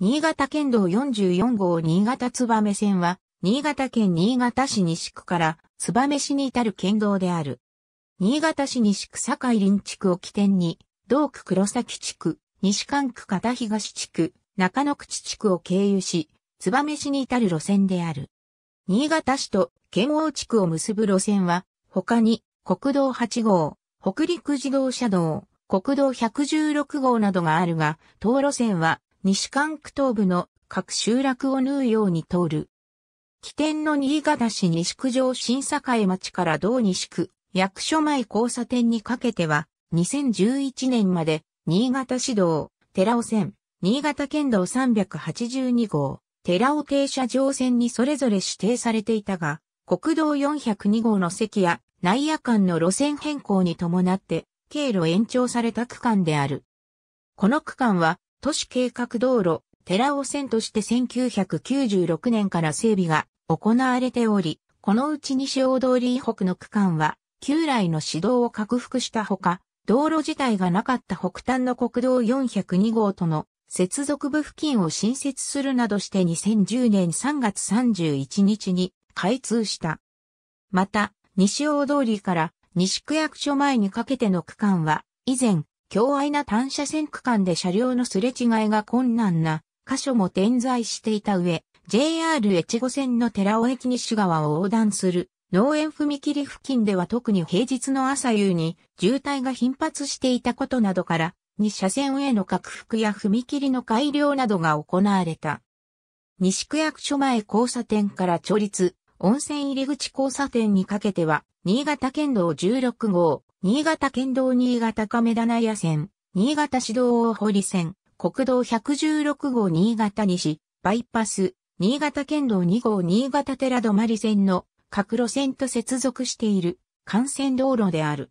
新潟県道44号新潟め線は、新潟県新潟市西区からめ市に至る県道である。新潟市西区境林地区を起点に、道区黒崎地区、西関区片東地区、中野口地区を経由し、め市に至る路線である。新潟市と県央地区を結ぶ路線は、他に国道8号、北陸自動車道、国道116号などがあるが、当路線は西関区東部の各集落を縫うように通る。起点の新潟市西区上新栄町から道西区役所前交差点にかけては2011年まで新潟市道寺尾線新潟県道382号寺尾停車場線にそれぞれ指定されていたが国道402号の席や内野間の路線変更に伴って経路延長された区間である。この区間は都市計画道路、寺尾線として1996年から整備が行われており、このうち西大通り以北の区間は、旧来の指導を拡幅したほか、道路自体がなかった北端の国道402号との接続部付近を新設するなどして2010年3月31日に開通した。また、西大通りから西区役所前にかけての区間は、以前、強愛な単車線区間で車両のすれ違いが困難な箇所も点在していた上、JR 越後線の寺尾駅西側を横断する農園踏切付近では特に平日の朝夕に渋滞が頻発していたことなどから、2車線への拡幅や踏切の改良などが行われた。西区役所前交差点から調律、温泉入口交差点にかけては、新潟県道16号、新潟県道新潟亀田内野線、新潟市道大堀線、国道116号新潟西、バイパス、新潟県道2号新潟寺泊線の各路線と接続している幹線道路である。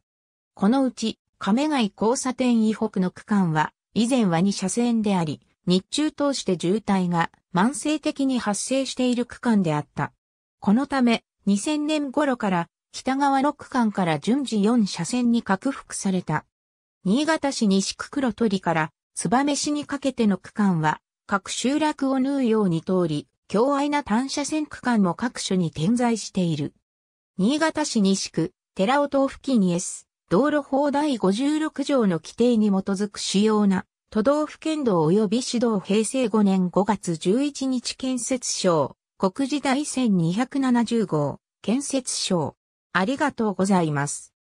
このうち、亀貝交差点以北の区間は、以前は2車線であり、日中通して渋滞が慢性的に発生している区間であった。このため、2000年頃から北側6区間から順次4車線に拡幅された。新潟市西区黒鳥から燕市にかけての区間は、各集落を縫うように通り、強愛な単車線区間も各所に点在している。新潟市西区、寺尾島付近に S、道路法第56条の規定に基づく主要な、都道府県道及び市道平成5年5月11日建設省、国時代1270号、建設省。ありがとうございます。